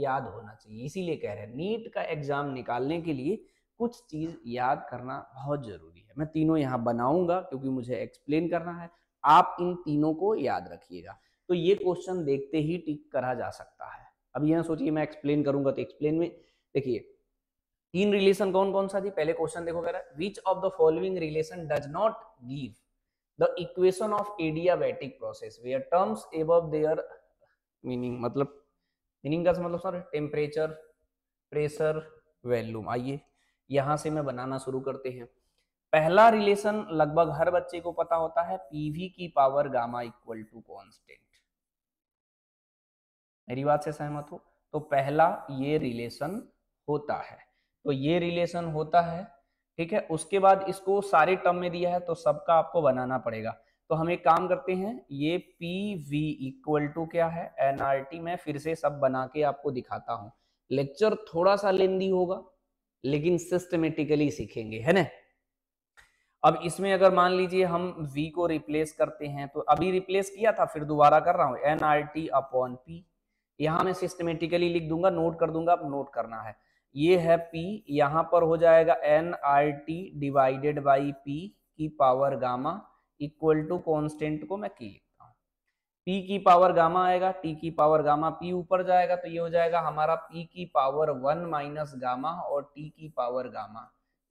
याद होना चाहिए इसीलिए कह रहे हैं नीट का एग्जाम निकालने के लिए कुछ चीज याद करना बहुत जरूरी है मैं तीनों यहाँ बनाऊंगा क्योंकि मुझे एक्सप्लेन करना है आप इन तीनों को याद रखिएगा तो ये क्वेश्चन देखते ही टिक करा जा सकता है अब यह सोचिए मैं एक्सप्लेन करूंगा तो एक्सप्लेन में देखिए तीन रिलेशन कौन कौन सा थी पहले क्वेश्चन देखो कह रहा है which of the following relation does not give the equation of adiabatic process where terms have their meaning मतलब इनिंग का मतलब सर टेम्परेचर प्रेशर वैल्यूम आइए यहां से मैं बनाना शुरू करते हैं पहला रिलेशन लगभग हर बच्चे को पता होता है पीवी की power gamma equal to constant मेरी बात से सहमत हो तो पहला ये रिलेशन होता है तो ये रिलेशन होता है ठीक है उसके बाद इसको सारे टर्म में दिया है तो सबका आपको बनाना पड़ेगा तो हम एक काम करते हैं ये पी वी इक्वल टू क्या है एनआरटी में फिर से सब बना के आपको दिखाता हूं लेक्चर थोड़ा सा लेंदी होगा लेकिन सिस्टमेटिकली सीखेंगे है ना अब इसमें अगर मान लीजिए हम v को रिप्लेस करते हैं तो अभी रिप्लेस किया था फिर दोबारा कर रहा हूं N R T upon P यहां मैं सिस्टमेटिकली लिख दूंगा नोट कर दूंगा अब नोट करना है ये है p यहां पर हो जाएगा N R T divided by P की power gamma equal to constant को मैं की लिखता हूँ पी की पावर गामा आएगा टी की पावर गामा पी ऊपर जाएगा तो ये हो जाएगा हमारा पी की पावर वन माइनस गामा और टी की power gamma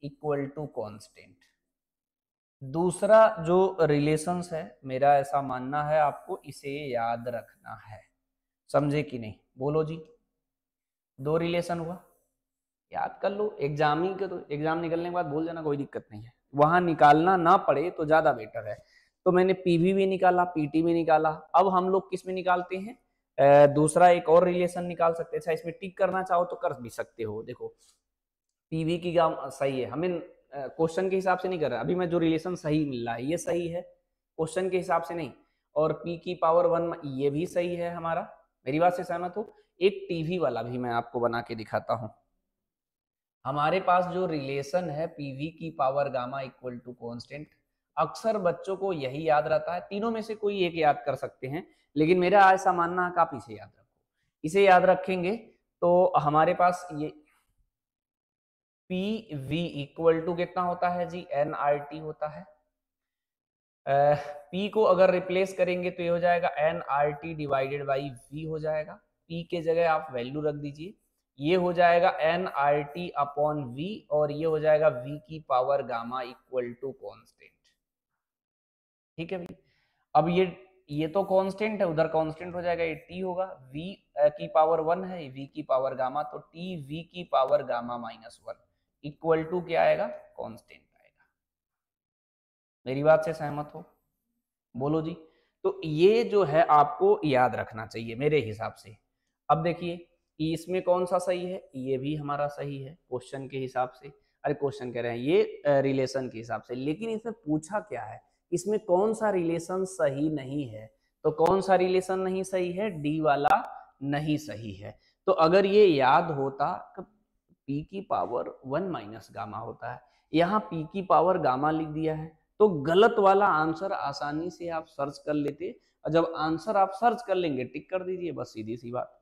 equal to constant दूसरा जो रिलेशंस है मेरा ऐसा मानना है आपको इसे याद रखना है समझे कि नहीं बोलो जी दो रिलेशन हुआ याद कर लो एग्जाम ही के तो एग्जाम निकलने के बाद भूल जाना कोई दिक्कत नहीं है वहां निकालना ना पड़े तो ज्यादा बेटर है तो मैंने पीवी भी निकाला पीटी भी निकाला अब हम लोग किस में निकालते हैं दूसरा एक और रिलेशन निकाल सकते हैं अच्छा, इसमें टिक करना चाहो तो कर भी सकते हो देखो पीवी की सही है हमें क्वेश्चन के हिसाब से नहीं कर रहा अभी मैं जो रिलेशन सही मिल रहा है ये सही है क्वेश्चन के हिसाब से नहीं और पी की पावर वन ये भी सही है हमारा मेरी बात से सहमत हो एक टीवी वाला भी मैं आपको बना के दिखाता हूँ हमारे पास जो रिलेशन है पीवी की power gamma equal to constant अक्सर बच्चों को यही याद रहता है तीनों में से कोई एक याद कर सकते हैं लेकिन मेरा ऐसा मानना है आप इसे याद रखो इसे याद रखेंगे तो हमारे पास ये पी वी इक्वल टू कितना होता है जी एन आर टी होता है पी uh, को अगर रिप्लेस करेंगे तो ये हो जाएगा N R T divided by V हो जाएगा पी के जगह आप वैल्यू रख दीजिए ये हो जाएगा N R T upon V और ये हो जाएगा वी की power gamma equal to constant ठीक है भाई अब ये ये तो कांस्टेंट है उधर कांस्टेंट हो जाएगा ये टी होगा वी की पावर वन है वी की पावर गामा तो टी वी की power gamma minus one equal to क्या आएगा कांस्टेंट आएगा मेरी बात से सहमत हो बोलो जी तो ये जो है आपको याद रखना चाहिए मेरे हिसाब से अब देखिए इसमें कौन सा सही है ये भी हमारा सही है क्वेश्चन के हिसाब से अरे क्वेश्चन कह रहे हैं ये रिलेशन के हिसाब से लेकिन इसमें पूछा क्या है इसमें कौन सा रिलेशन सही नहीं है तो कौन सा रिलेशन नहीं सही है डी वाला नहीं सही है तो अगर ये याद होता पी की पावर वन माइनस गामा होता है यहाँ पी की पावर गामा लिख दिया है तो गलत वाला आंसर आसानी से आप सर्च कर लेते और जब आंसर आप सर्च कर लेंगे टिक कर दीजिए बस सीधी सी बात